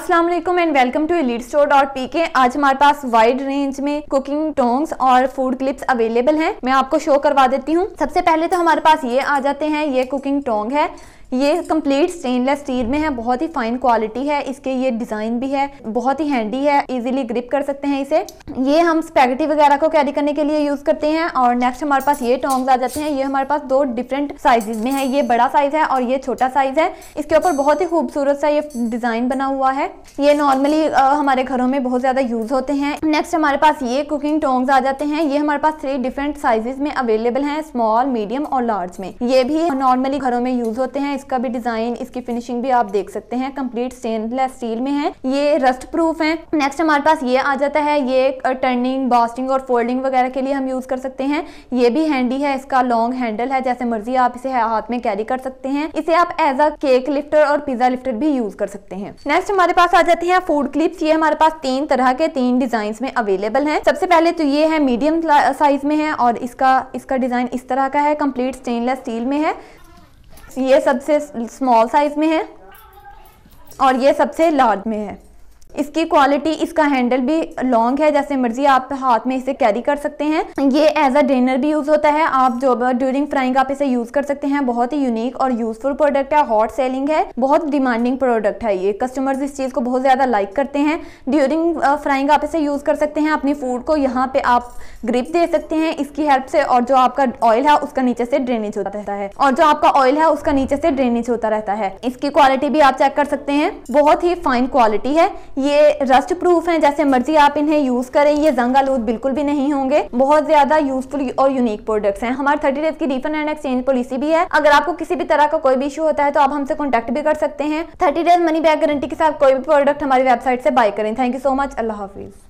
अस्सलाम वालेकुम and welcome to Elite Store dot P K आज हमारे पास वाइड रेंज में कुकिंग टोंग्स और फूड क्लिप्स अवेलेबल हैं मैं आपको शो करवा देती हूँ सबसे पहले तो हमारे पास ये आ जाते हैं ये कुकिंग टोंग है ये कंप्लीट स्टेनलेस स्टील में है बहुत ही फाइन क्वालिटी है इसके ये डिज़ाइन भी है बहुत ही हैंडी है इजीली ग्रिप कर सकते हैं इसे ये हम स्पैगेटी वगैरह को कैरी करने के लिए यूज़ करते हैं और नेक्स्ट हमारे पास ये टोंग्स आ जाते हैं ये हमारे पास दो डिफरेंट साइज में है ये बड़ा साइज़ है और ये छोटा साइज़ है इसके ऊपर बहुत ही खूबसूरत सा ये डिज़ाइन बना हुआ है ये नॉर्मली हमारे घरों में बहुत ज़्यादा यूज़ होते हैं नेक्स्ट हमारे पास ये कुकिंग टोंग्स आ जाते हैं ये हमारे पास थ्री डिफरेंट साइजेस में अवेलेबल है स्मॉल मीडियम और लार्ज में ये भी नॉर्मली घरों में यूज़ होते हैं इसका भी डिजाइन इसकी फिनिशिंग भी आप देख सकते हैं कंप्लीट स्टेनलेस स्टील में है ये रस्ट प्रूफ है नेक्स्ट हमारे पास ये आ जाता है ये टर्निंग बॉस्टिंग और फोल्डिंग वगैरह के लिए हम यूज कर सकते हैं ये भी हैंडी है इसका लॉन्ग हैंडल है जैसे मर्जी आप इसे हाथ में कैरी कर सकते हैं इसे आप एज अ केक लिफ्टर और पिज्जा लिफ्टर भी यूज कर सकते हैं नेक्स्ट हमारे पास आ जाते हैं फूड क्लिप्स ये हमारे पास तीन तरह के तीन डिजाइन में अवेलेबल है सबसे पहले तो ये है मीडियम साइज में है और इसका इसका डिजाइन इस तरह का है कंप्लीट स्टेनलेस स्टील में है ये सबसे स्मॉल साइज में है और ये सबसे लार्ज में है इसकी क्वालिटी इसका हैंडल भी लॉन्ग है जैसे मर्जी आप हाथ में इसे कैरी कर सकते हैं ये एज अ डिनर भी यूज़ होता है आप जो ड्यूरिंग फ्राइंग आप इसे यूज़ कर सकते हैं बहुत ही यूनिक और यूजफुल प्रोडक्ट है हॉट सेलिंग है बहुत डिमांडिंग प्रोडक्ट है ये कस्टमर्स इस चीज़ को बहुत ज़्यादा लाइक करते हैं ड्यूरिंग फ्राइंग आप इसे यूज़ कर सकते हैं अपनी फूड को यहाँ पे आप ग्रिप दे सकते हैं इसकी हेल्प से और जो आपका ऑयल है उसका नीचे से ड्रेनेज होता रहता है और जो आपका ऑयल है उसका नीचे से ड्रेनेज होता रहता है इसकी क्वालिटी भी आप चेक कर सकते हैं बहुत ही फाइन क्वालिटी है ये रस्ट प्रूफ हैं जैसे मर्जी आप इन्हें यूज करें ये जंग आलूद बिल्कुल भी नहीं होंगे बहुत ज्यादा यूजफुल और यूनिक प्रोडक्ट्स हैं हमारे थर्टी डेज की रिफंड एंड एक्सचेंज पॉलिसी भी है अगर आपको किसी भी तरह का कोई भी इशू होता है तो आप हमसे कॉन्टेक्ट भी कर सकते हैं thirty days money back guarantee के साथ कोई भी प्रोडक्ट हमारी वेबसाइट से बाय करें थैंक यू सो मच अल्लाह हाफिज़